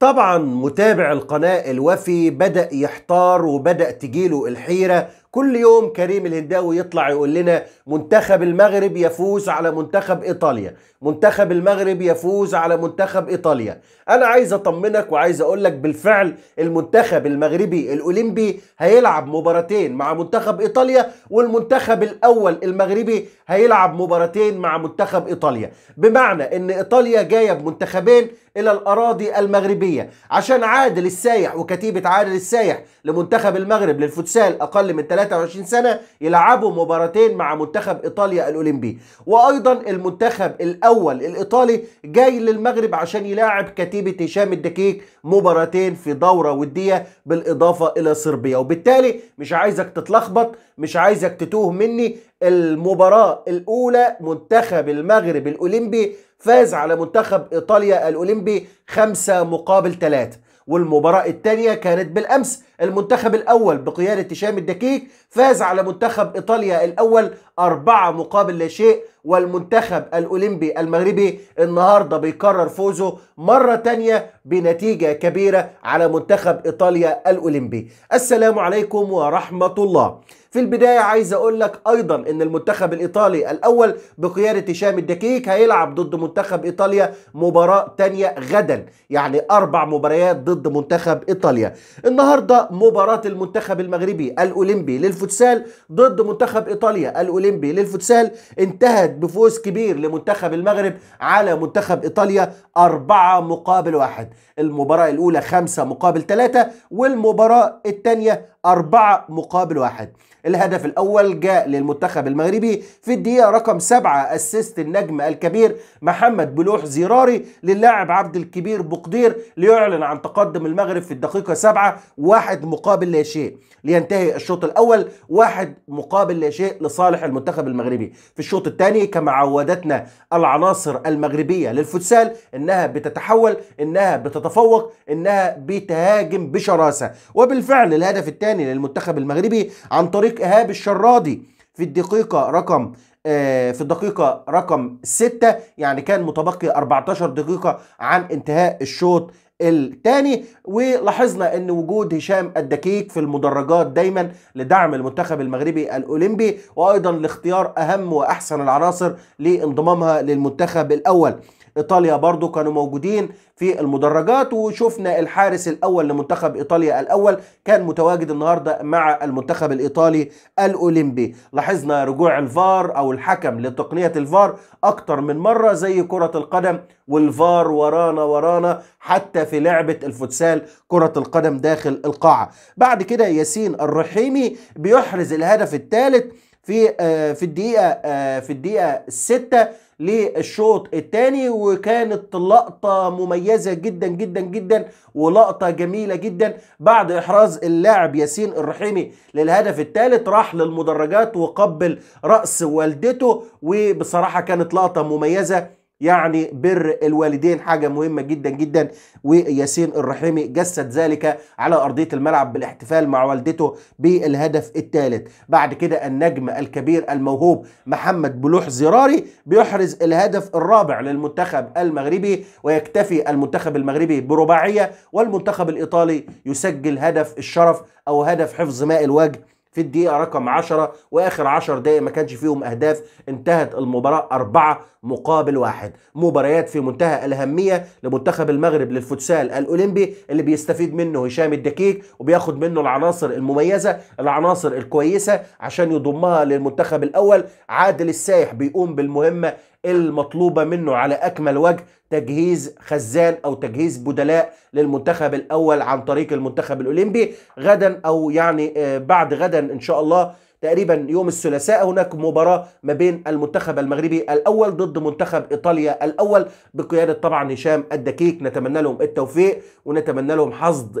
طبعا متابع القناة الوفي بدأ يحتار وبدأ تجيله الحيرة كل يوم كريم الهنداوي يطلع يقول لنا منتخب المغرب يفوز على منتخب ايطاليا منتخب المغرب يفوز على منتخب ايطاليا انا عايز اطمنك وعايز اقول لك بالفعل المنتخب المغربي الاولمبي هيلعب مباراتين مع منتخب ايطاليا والمنتخب الاول المغربي هيلعب مباراتين مع منتخب ايطاليا بمعنى ان ايطاليا جايه بمنتخبين الى الاراضي المغربيه عشان عادل السايح وكتيبه عادل السايح لمنتخب المغرب للفوتسال اقل من 3 23 سنة يلعبوا مباراتين مع منتخب إيطاليا الأولمبي وأيضا المنتخب الأول الإيطالي جاي للمغرب عشان يلاعب كتيبة هشام الدكيك مباراتين في دورة ودية بالإضافة إلى صربيا وبالتالي مش عايزك تتلخبط مش عايزك تتوه مني المباراة الأولى منتخب المغرب الأولمبي فاز على منتخب إيطاليا الأولمبي خمسة مقابل ثلاثة والمباراة الثانية كانت بالأمس المنتخب الأول بقيادة هشام الدكيك فاز على منتخب إيطاليا الأول أربعة مقابل لا شيء والمنتخب الأولمبي المغربي النهاردة بيكرر فوزه مرة تانية بنتيجة كبيرة على منتخب إيطاليا الأولمبي السلام عليكم ورحمة الله في البداية عايز أقول لك أيضا إن المنتخب الإيطالي الأول بقيادة هشام الدكيك هيلعب ضد منتخب إيطاليا مباراة تانية غدا يعني أربع مباريات ضد منتخب إيطاليا النهاردة مباراة المنتخب المغربي الأولمبي للفوتسال ضد منتخب إيطاليا الأولمبي للفوتسال انتهت بفوز كبير لمنتخب المغرب على منتخب إيطاليا أربعة مقابل واحد المباراة الأولى خمسة مقابل ثلاثة والمباراة الثانية أربعة مقابل واحد الهدف الأول جاء للمنتخب المغربي في الدقيقة رقم سبعة أسست النجم الكبير محمد بلوح زراري للاعب عبد الكبير بقدير ليعلن عن تقدم المغرب في الدقيقة سبعة واحد مقابل لا شيء لينتهي الشوط الأول واحد مقابل لا شيء لصالح المنتخب المغربي في الشوط الثاني كما عودتنا العناصر المغربية للفوتسال إنها بتتحول إنها بتتفوق إنها بتهاجم بشراسة وبالفعل الهدف الثاني للمنتخب المغربي عن طريق طارق ايهاب الشرادي في الدقيقه رقم آه، في الدقيقة رقم 6 يعني كان متبقي 14 دقيقة عن انتهاء الشوط الثاني ولاحظنا ان وجود هشام الدكيك في المدرجات دايما لدعم المنتخب المغربي الاولمبي وايضا لاختيار اهم واحسن العناصر لانضمامها للمنتخب الاول ايطاليا برضو كانوا موجودين في المدرجات وشفنا الحارس الاول لمنتخب ايطاليا الاول كان متواجد النهارده مع المنتخب الايطالي الاولمبي لاحظنا رجوع الفار او الحكم لتقنيه الفار اكتر من مره زي كره القدم والفار ورانا ورانا حتى في لعبه الفوتسال كره القدم داخل القاعه بعد كده ياسين الرحيمي بيحرز الهدف الثالث في آه، في الدقيقه آه، في الدقيقه 6 للشوط الثاني وكانت لقطه مميزه جدا جدا جدا ولقطه جميله جدا بعد احراز اللاعب ياسين الرحيمي للهدف الثالث راح للمدرجات وقبل راس والدته وبصراحه كانت لقطه مميزه يعني بر الوالدين حاجة مهمة جدا جدا وياسين الرحيمي جسد ذلك على أرضية الملعب بالاحتفال مع والدته بالهدف الثالث بعد كده النجم الكبير الموهوب محمد بلوح زراري بيحرز الهدف الرابع للمنتخب المغربي ويكتفي المنتخب المغربي برباعية والمنتخب الإيطالي يسجل هدف الشرف أو هدف حفظ ماء الوجه في الدقيقة رقم 10 وآخر 10 دقايق ما كانش فيهم أهداف انتهت المباراة أربعة مقابل واحد مباريات في منتهى الأهمية لمنتخب المغرب للفوتسال الأولمبي اللي بيستفيد منه هشام الدكيك وبياخد منه العناصر المميزة العناصر الكويسة عشان يضمها للمنتخب الأول عادل السايح بيقوم بالمهمة المطلوبة منه على أكمل وجه تجهيز خزان أو تجهيز بدلاء للمنتخب الأول عن طريق المنتخب الأولمبي غدا أو يعني آه، بعد غدا إن شاء الله تقريبا يوم الثلاثاء هناك مباراة ما بين المنتخب المغربي الأول ضد منتخب إيطاليا الأول بقيادة طبعا هشام الدكيك نتمنى لهم التوفيق ونتمنى لهم حصد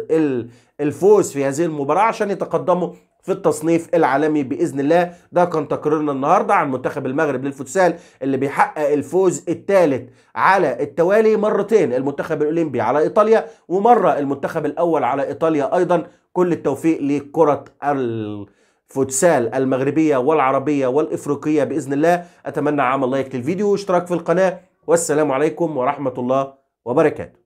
الفوز في هذه المباراة عشان يتقدموا في التصنيف العالمي باذن الله ده كان تقريرنا النهارده عن منتخب المغرب للفوتسال اللي بيحقق الفوز الثالث على التوالي مرتين المنتخب الاولمبي على ايطاليا ومره المنتخب الاول على ايطاليا ايضا كل التوفيق لكره الفوتسال المغربيه والعربيه والافريقيه باذن الله اتمنى عمل لايك للفيديو واشتراك في القناه والسلام عليكم ورحمه الله وبركاته